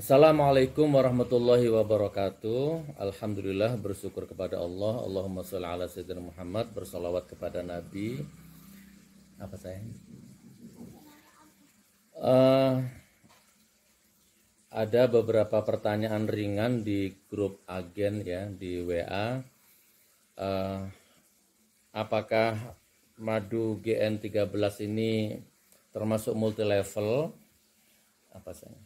Assalamualaikum warahmatullahi wabarakatuh Alhamdulillah bersyukur kepada Allah Allahumma salli ala Sayyidina Muhammad Bersalawat kepada Nabi Apa saya? Uh, ada beberapa pertanyaan ringan di grup agen ya di WA uh, eh, Apakah madu GN13 ini termasuk multi level? Apa saya?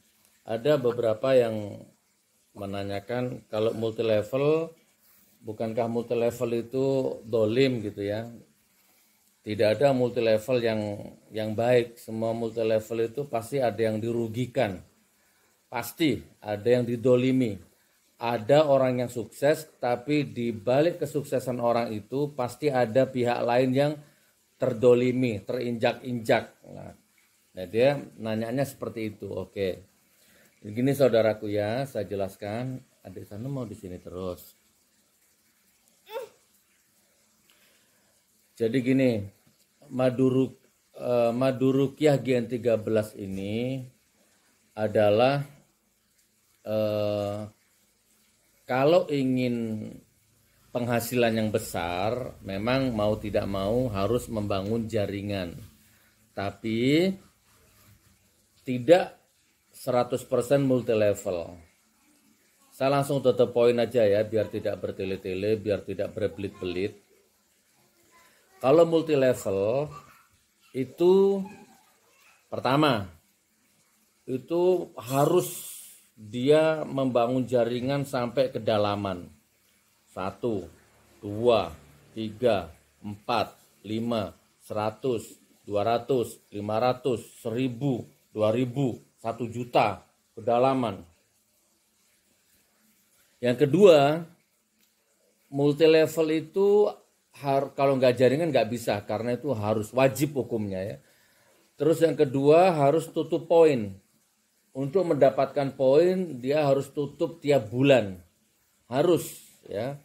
ada beberapa yang menanyakan kalau multi level bukankah multi level itu dolim gitu ya tidak ada multi level yang yang baik semua multi level itu pasti ada yang dirugikan pasti ada yang didolimi ada orang yang sukses tapi di balik kesuksesan orang itu pasti ada pihak lain yang terdolimi terinjak-injak nah, nah dia ya, nanyanya seperti itu oke Begini saudaraku ya, saya jelaskan. Adik sana mau di sini terus. Jadi gini, Maduruk eh, Madurukiah Gen 13 ini adalah eh, kalau ingin penghasilan yang besar, memang mau tidak mau harus membangun jaringan. Tapi tidak 100% multi level. Saya langsung to poin aja ya biar tidak bertele-tele, biar tidak berbelit-belit. Kalau multi level itu pertama itu harus dia membangun jaringan sampai kedalaman. Satu, dua, tiga, empat, lima, seratus, dua ratus, lima ratus, seribu, dua ribu, satu juta kedalaman. Yang kedua, multi level itu har, kalau nggak jaringan nggak bisa karena itu harus wajib hukumnya ya. Terus yang kedua harus tutup poin. Untuk mendapatkan poin dia harus tutup tiap bulan. Harus ya.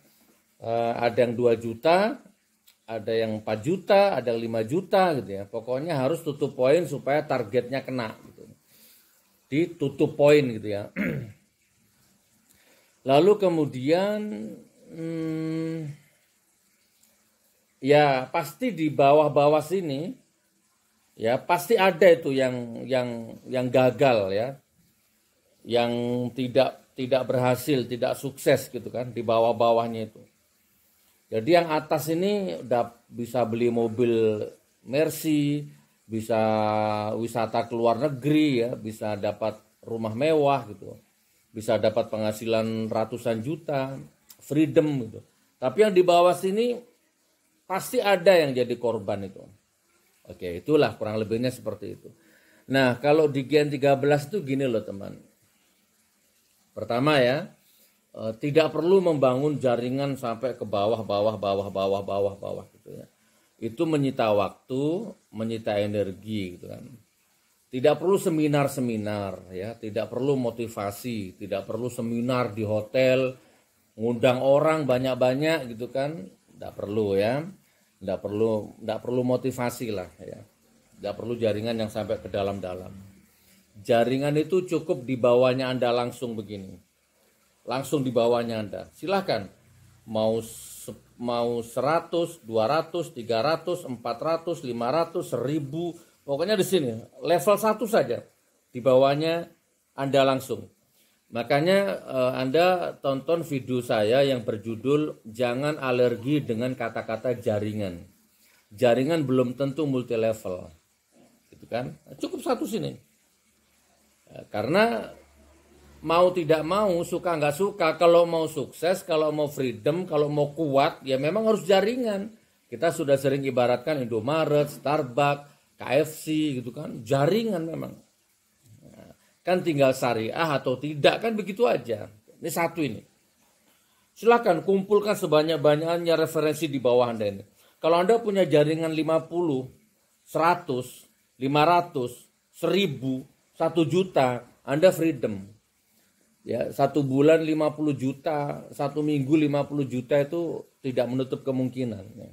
Eh, ada yang 2 juta, ada yang 4 juta, ada yang 5 juta gitu ya. Pokoknya harus tutup poin supaya targetnya kena ditutup poin gitu ya. Lalu kemudian hmm, ya pasti di bawah-bawah sini ya pasti ada itu yang yang yang gagal ya. Yang tidak tidak berhasil, tidak sukses gitu kan di bawah-bawahnya itu. Jadi yang atas ini udah bisa beli mobil Mercy, bisa wisata ke luar negeri ya, bisa dapat rumah mewah gitu. Bisa dapat penghasilan ratusan juta, freedom gitu. Tapi yang di bawah sini pasti ada yang jadi korban itu. Oke, itulah kurang lebihnya seperti itu. Nah, kalau di Gen 13 itu gini loh teman. Pertama ya, eh, tidak perlu membangun jaringan sampai ke bawah, bawah, bawah, bawah, bawah, bawah gitu ya itu menyita waktu, menyita energi gitu kan. Tidak perlu seminar-seminar ya, tidak perlu motivasi, tidak perlu seminar di hotel, ngundang orang banyak-banyak gitu kan, tidak perlu ya. Tidak perlu tidak perlu motivasi lah ya. Tidak perlu jaringan yang sampai ke dalam-dalam. Jaringan itu cukup di bawahnya Anda langsung begini. Langsung di bawahnya Anda. Silahkan mau mau 100, 200, 300, 400, 500, 1000, pokoknya di sini level 1 saja. Di bawahnya Anda langsung. Makanya eh, Anda tonton video saya yang berjudul Jangan alergi dengan kata-kata jaringan. Jaringan belum tentu multi level. Gitu kan? Cukup satu sini. Eh, karena mau tidak mau suka nggak suka kalau mau sukses kalau mau freedom kalau mau kuat ya memang harus jaringan kita sudah sering ibaratkan Indomaret Starbucks KFC gitu kan jaringan memang kan tinggal syariah atau tidak kan begitu aja ini satu ini silahkan kumpulkan sebanyak-banyaknya referensi di bawah anda ini kalau anda punya jaringan 50 100 500 1000 1 juta anda freedom ya satu bulan 50 juta satu minggu 50 juta itu tidak menutup kemungkinan ya.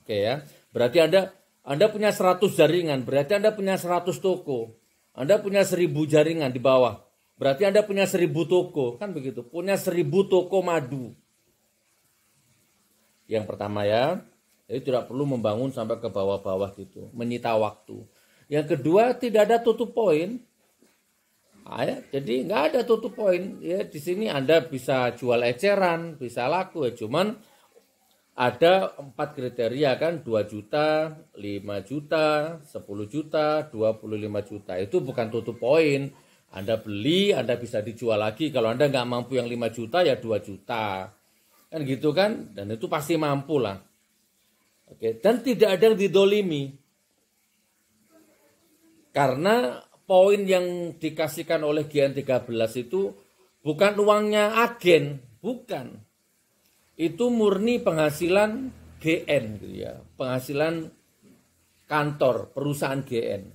oke ya berarti anda anda punya 100 jaringan berarti anda punya 100 toko anda punya 1000 jaringan di bawah berarti anda punya 1000 toko kan begitu punya 1000 toko madu yang pertama ya jadi tidak perlu membangun sampai ke bawah-bawah gitu menyita waktu yang kedua tidak ada tutup poin Ah, ya, jadi nggak ada tutup poin ya di sini anda bisa jual eceran bisa laku ya cuman ada empat kriteria kan 2 juta, 5 juta, 10 juta, 25 juta. Itu bukan tutup poin. Anda beli, Anda bisa dijual lagi. Kalau Anda nggak mampu yang 5 juta ya 2 juta. Kan gitu kan? Dan itu pasti mampu lah. Oke, dan tidak ada yang didolimi. Karena poin yang dikasihkan oleh GN13 itu bukan uangnya agen, bukan. Itu murni penghasilan GN gitu ya, penghasilan kantor perusahaan GN.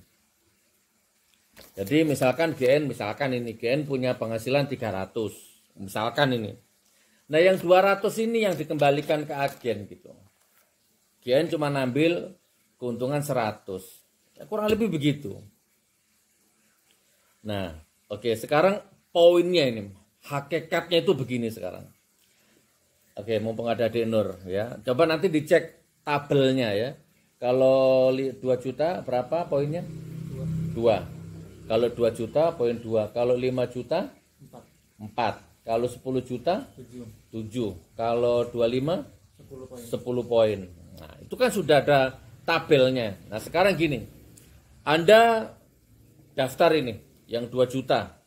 Jadi misalkan GN misalkan ini GN punya penghasilan 300, misalkan ini. Nah, yang 200 ini yang dikembalikan ke agen gitu. GN cuma ambil keuntungan 100. Ya, kurang lebih begitu. Nah, oke okay, sekarang poinnya ini hakikatnya itu begini sekarang. Oke, okay, mumpung ada adik Nur ya. Coba nanti dicek tabelnya ya. Kalau 2 juta berapa poinnya? 2. Kalau 2 juta poin 2. Kalau 5 juta? 4. 4. Kalau 10 juta? 7. 7. Kalau 25? 10 poin. 10 poin. Nah, itu kan sudah ada tabelnya. Nah, sekarang gini. Anda daftar ini yang 2 juta.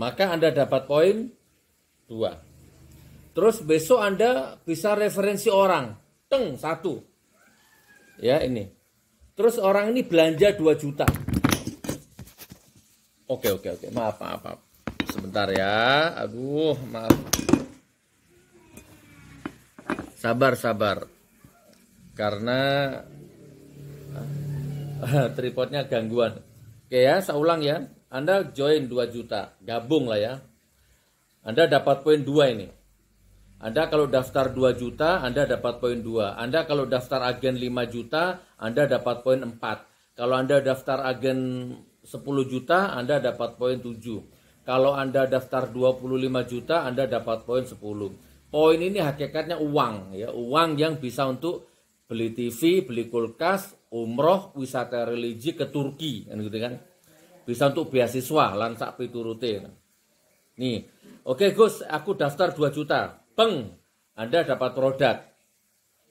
Maka Anda dapat poin 2. Terus besok Anda bisa referensi orang. Teng, satu. Ya, ini. Terus orang ini belanja 2 juta. Oke, oke, oke. Maaf, maaf, maaf. Sebentar ya. Aduh, maaf. Sabar, sabar. Karena ah, tripodnya gangguan. Oke ya, saya ulang ya. Anda join 2 juta, gabung lah ya. Anda dapat poin 2 ini. Anda kalau daftar 2 juta, Anda dapat poin 2. Anda kalau daftar agen 5 juta, Anda dapat poin 4. Kalau Anda daftar agen 10 juta, Anda dapat poin 7. Kalau Anda daftar 25 juta, Anda dapat poin 10. Poin ini hakikatnya uang ya, uang yang bisa untuk beli TV, beli kulkas, umroh wisata religi ke Turki kan gitu kan bisa untuk beasiswa lansak sak piturute kan? nih oke Gus aku daftar 2 juta peng Anda dapat produk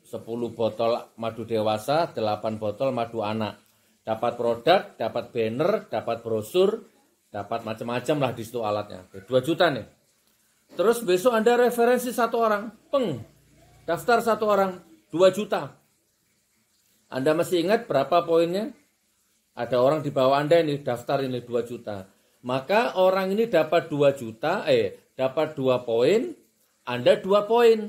10 botol madu dewasa 8 botol madu anak dapat produk dapat banner dapat brosur dapat macam-macam lah di situ alatnya Oke, 2 juta nih terus besok Anda referensi satu orang peng daftar satu orang 2 juta anda masih ingat berapa poinnya? Ada orang di bawah Anda ini daftar ini 2 juta. Maka orang ini dapat 2 juta, eh dapat 2 poin, Anda 2 poin.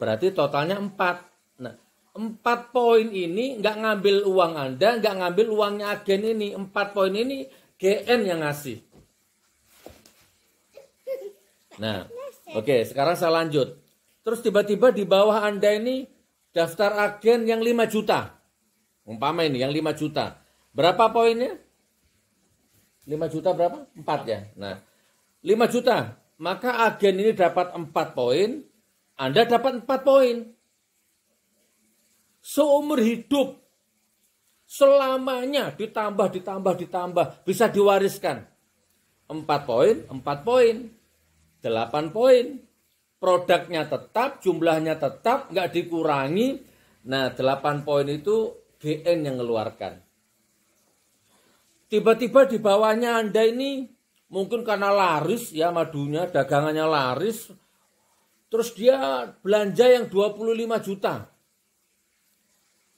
Berarti totalnya 4. Nah, 4 poin ini nggak ngambil uang Anda, nggak ngambil uangnya agen ini. 4 poin ini GN yang ngasih. Nah, oke, okay, sekarang saya lanjut. Terus tiba-tiba di bawah Anda ini daftar agen yang 5 juta. Umpama ini yang 5 juta. Berapa poinnya? 5 juta berapa? 4 ya. Nah, 5 juta. Maka agen ini dapat 4 poin, Anda dapat 4 poin. Seumur hidup selamanya ditambah ditambah ditambah bisa diwariskan. 4 poin, 4 poin, 8 poin, produknya tetap, jumlahnya tetap, nggak dikurangi. Nah, 8 poin itu BN yang ngeluarkan. Tiba-tiba di bawahnya Anda ini mungkin karena laris ya madunya, dagangannya laris. Terus dia belanja yang 25 juta.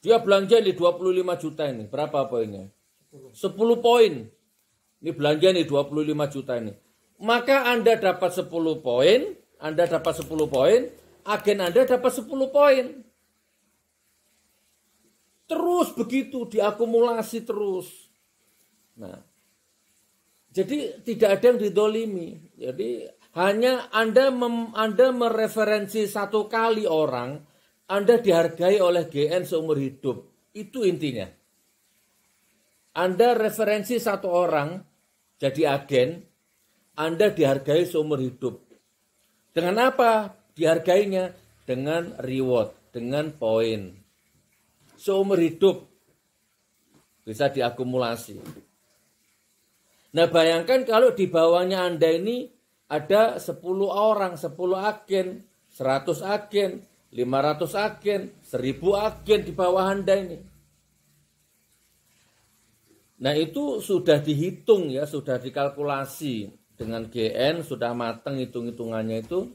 Dia belanja ini 25 juta ini. Berapa poinnya? 10 poin. Ini belanja ini 25 juta ini. Maka Anda dapat 10 poin, anda dapat 10 poin, agen Anda dapat 10 poin. Terus begitu diakumulasi terus. Nah, jadi tidak ada yang didolimi. Jadi hanya Anda mem, Anda mereferensi satu kali orang, Anda dihargai oleh GN seumur hidup. Itu intinya. Anda referensi satu orang jadi agen, Anda dihargai seumur hidup. Dengan apa dihargainya? Dengan reward, dengan poin. Seumur hidup bisa diakumulasi. Nah bayangkan kalau di bawahnya Anda ini ada 10 orang, 10 agen, 100 agen, 500 agen, 1000 agen di bawah Anda ini. Nah itu sudah dihitung ya, sudah dikalkulasi dengan GN sudah matang hitung-hitungannya itu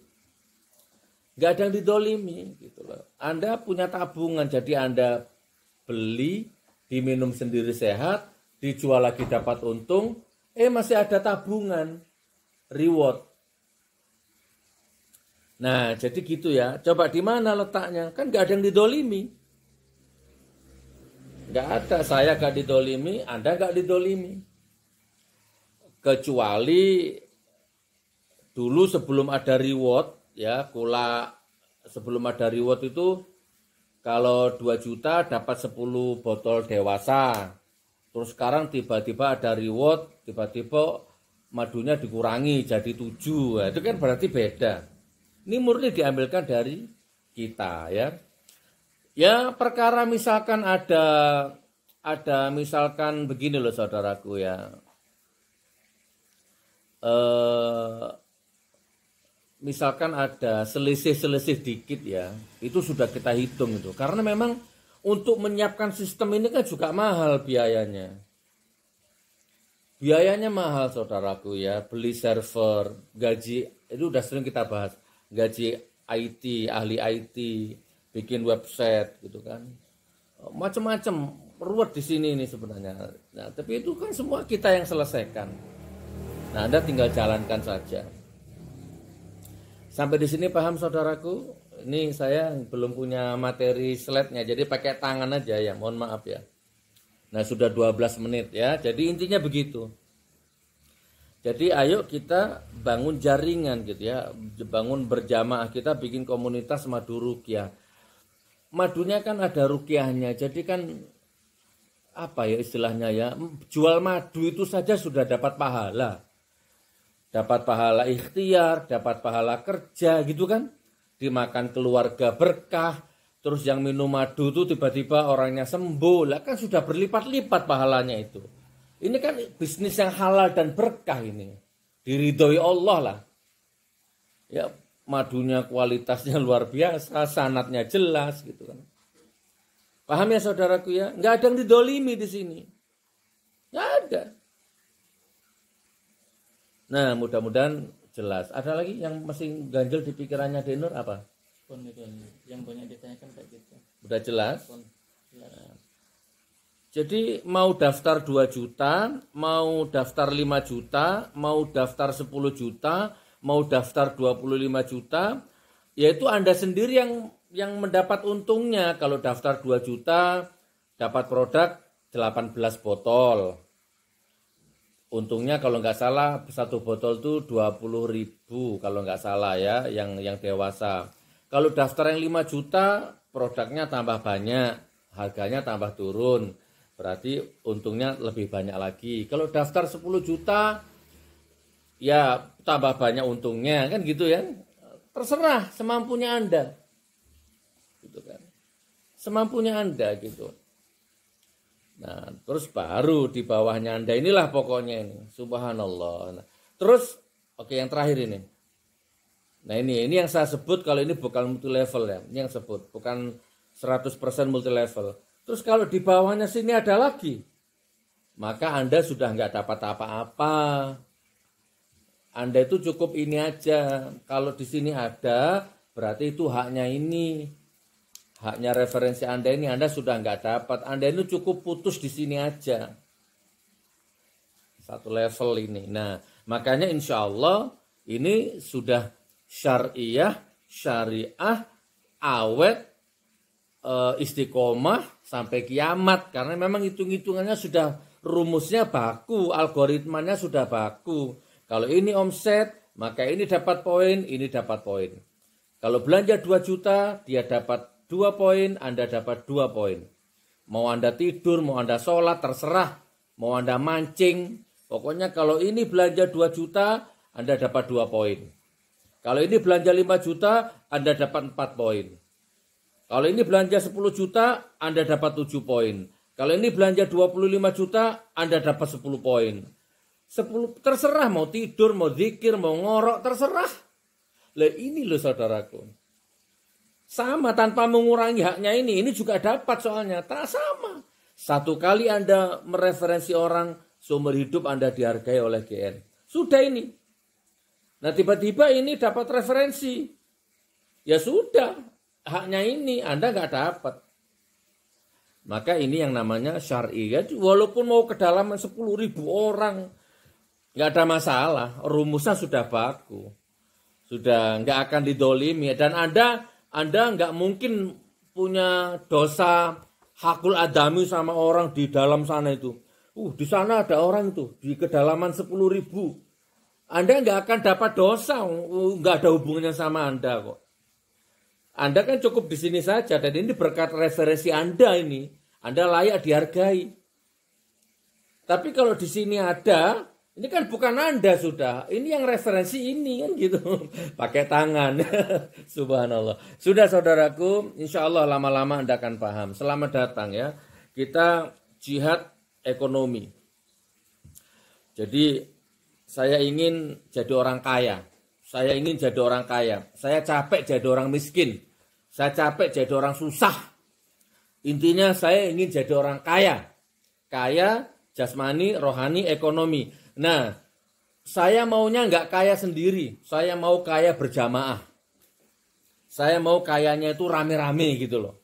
nggak ada yang didolimi gitu loh. Anda punya tabungan jadi Anda beli diminum sendiri sehat dijual lagi dapat untung eh masih ada tabungan reward. Nah jadi gitu ya coba di mana letaknya kan nggak ada yang didolimi nggak ada saya nggak didolimi Anda nggak didolimi kecuali dulu sebelum ada reward ya kula sebelum ada reward itu kalau 2 juta dapat 10 botol dewasa terus sekarang tiba-tiba ada reward tiba-tiba madunya dikurangi jadi 7 nah, itu kan berarti beda ini murni diambilkan dari kita ya ya perkara misalkan ada ada misalkan begini loh saudaraku ya eh, misalkan ada selisih-selisih dikit ya, itu sudah kita hitung itu. Karena memang untuk menyiapkan sistem ini kan juga mahal biayanya. Biayanya mahal saudaraku ya, beli server, gaji, itu udah sering kita bahas. Gaji IT, ahli IT, bikin website gitu kan. Macam-macam ruwet di sini ini sebenarnya. Nah, tapi itu kan semua kita yang selesaikan. Nah, Anda tinggal jalankan saja. Sampai di sini paham saudaraku? Ini saya belum punya materi slide-nya, jadi pakai tangan aja ya, mohon maaf ya. Nah, sudah 12 menit ya. Jadi intinya begitu. Jadi ayo kita bangun jaringan gitu ya, bangun berjamaah kita bikin komunitas madu rukia. Madunya kan ada rukiahnya, jadi kan apa ya istilahnya ya, jual madu itu saja sudah dapat pahala dapat pahala ikhtiar, dapat pahala kerja gitu kan. Dimakan keluarga berkah, terus yang minum madu tuh tiba-tiba orangnya sembuh. Lah kan sudah berlipat-lipat pahalanya itu. Ini kan bisnis yang halal dan berkah ini. Diridhoi Allah lah. Ya madunya kualitasnya luar biasa, sanatnya jelas gitu kan. Paham ya saudaraku ya? Nggak ada yang didolimi di sini. Nggak ada. Nah, mudah-mudahan jelas. Ada lagi yang masih ganjel di pikirannya Denur apa? Pun itu yang banyak ditanyakan kayak gitu. Udah jelas? Pun, jelas. Jadi mau daftar 2 juta, mau daftar 5 juta, mau daftar 10 juta, mau daftar 25 juta, yaitu Anda sendiri yang yang mendapat untungnya kalau daftar 2 juta dapat produk 18 botol untungnya kalau nggak salah satu botol tuh 20 ribu kalau nggak salah ya yang yang dewasa. Kalau daftar yang 5 juta produknya tambah banyak, harganya tambah turun. Berarti untungnya lebih banyak lagi. Kalau daftar 10 juta ya tambah banyak untungnya kan gitu ya. Terserah semampunya Anda. Gitu kan. Semampunya Anda gitu. Nah, terus baru di bawahnya Anda inilah pokoknya ini. Subhanallah. Nah, terus oke yang terakhir ini. Nah, ini ini yang saya sebut kalau ini bukan multi level ya. Ini yang sebut bukan 100% multi level. Terus kalau di bawahnya sini ada lagi. Maka Anda sudah nggak dapat apa-apa. Anda itu cukup ini aja. Kalau di sini ada, berarti itu haknya ini. Haknya referensi Anda ini Anda sudah nggak dapat. Anda ini cukup putus di sini aja. Satu level ini. Nah, makanya insya Allah ini sudah syariah, syariah, awet, eh, istiqomah sampai kiamat. Karena memang hitung-hitungannya sudah rumusnya baku, algoritmanya sudah baku. Kalau ini omset, maka ini dapat poin, ini dapat poin. Kalau belanja 2 juta, dia dapat dua poin, Anda dapat dua poin. Mau Anda tidur, mau Anda sholat, terserah. Mau Anda mancing. Pokoknya kalau ini belanja 2 juta, Anda dapat dua poin. Kalau ini belanja 5 juta, Anda dapat 4 poin. Kalau ini belanja 10 juta, Anda dapat 7 poin. Kalau ini belanja 25 juta, Anda dapat 10 poin. 10 terserah mau tidur, mau zikir, mau ngorok, terserah. Lah ini loh saudaraku. Sama tanpa mengurangi haknya ini, ini juga dapat soalnya. Tak sama. Satu kali Anda mereferensi orang, seumur hidup Anda dihargai oleh GN. Sudah ini. Nah tiba-tiba ini dapat referensi. Ya sudah, haknya ini Anda nggak dapat. Maka ini yang namanya syari. Walaupun mau kedalaman 10 ribu orang, nggak ada masalah. Rumusnya sudah baku. Sudah nggak akan didolimi. Dan Anda anda nggak mungkin punya dosa hakul adami sama orang di dalam sana itu. Uh, di sana ada orang itu di kedalaman sepuluh ribu. Anda nggak akan dapat dosa, uh, nggak ada hubungannya sama Anda kok. Anda kan cukup di sini saja dan ini berkat referensi Anda ini. Anda layak dihargai. Tapi kalau di sini ada ini kan bukan Anda sudah, ini yang referensi ini kan gitu. Pakai tangan. Subhanallah. Sudah saudaraku, insya Allah lama-lama Anda akan paham. Selamat datang ya. Kita jihad ekonomi. Jadi saya ingin jadi orang kaya. Saya ingin jadi orang kaya. Saya capek jadi orang miskin. Saya capek jadi orang susah. Intinya saya ingin jadi orang kaya. Kaya, jasmani, rohani, ekonomi Nah, saya maunya nggak kaya sendiri, saya mau kaya berjamaah. Saya mau kayanya itu rame-rame gitu loh.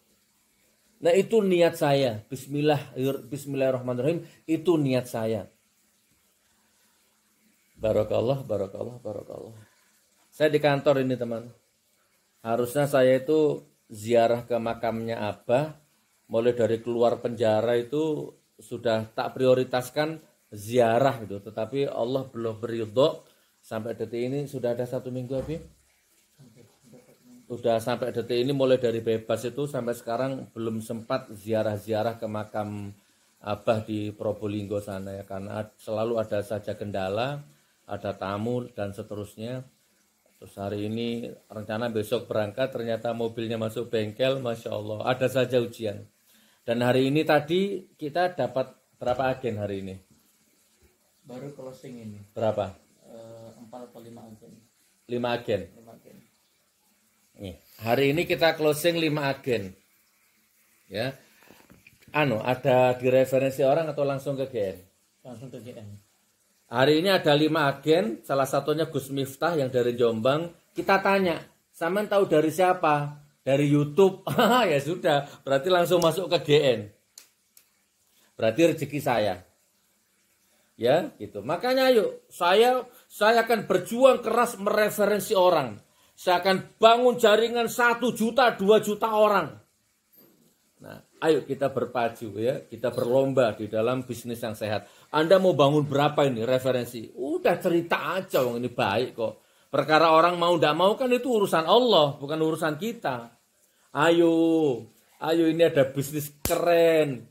Nah itu niat saya, Bismillah, Bismillahirrahmanirrahim, itu niat saya. Barakallah, barakallah, barakallah. Saya di kantor ini teman. Harusnya saya itu ziarah ke makamnya Abah, mulai dari keluar penjara itu sudah tak prioritaskan ziarah gitu tetapi Allah belum beridho sampai detik ini sudah ada satu minggu Abi, sudah sampai detik ini mulai dari bebas itu sampai sekarang belum sempat ziarah-ziarah ke makam Abah di Probolinggo sana ya karena selalu ada saja kendala, ada tamu dan seterusnya. Terus hari ini rencana besok berangkat ternyata mobilnya masuk bengkel, masya Allah ada saja ujian. Dan hari ini tadi kita dapat berapa agen hari ini? baru closing ini berapa eh, empat atau lima agen lima agen lima agen nih hari ini kita closing lima agen ya anu ada di referensi orang atau langsung ke GN langsung ke GN hari ini ada lima agen salah satunya Gus Miftah yang dari Jombang kita tanya Saman tahu dari siapa dari YouTube ya sudah berarti langsung masuk ke GN berarti rezeki saya Ya, gitu. Makanya yuk, saya saya akan berjuang keras mereferensi orang. Saya akan bangun jaringan satu juta, dua juta orang. Nah, ayo kita berpacu ya, kita berlomba di dalam bisnis yang sehat. Anda mau bangun berapa ini referensi? Udah cerita aja, wong ini baik kok. Perkara orang mau tidak mau kan itu urusan Allah, bukan urusan kita. Ayo, ayo ini ada bisnis keren,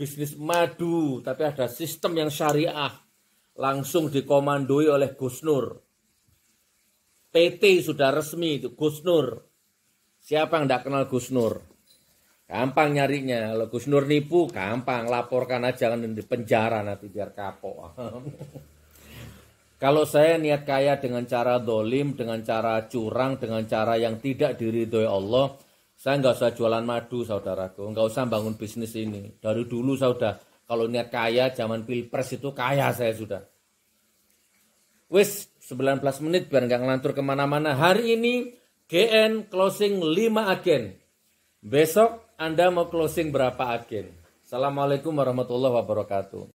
bisnis madu, tapi ada sistem yang syariah. Langsung dikomandoi oleh Gus Nur. PT sudah resmi itu Gus Nur. Siapa yang tidak kenal Gus Nur? Gampang nyarinya. Kalau Gus Nur nipu, gampang. Laporkan aja jangan di penjara nanti biar kapok. Kalau saya niat kaya dengan cara dolim, dengan cara curang, dengan cara yang tidak diridhoi Allah, saya nggak usah jualan madu, saudaraku. Nggak usah bangun bisnis ini. Dari dulu saya udah, kalau niat kaya, zaman pilpres itu kaya saya sudah. Wis, 19 menit biar nggak ngelantur kemana-mana. Hari ini GN closing 5 agen. Besok Anda mau closing berapa agen? Assalamualaikum warahmatullahi wabarakatuh.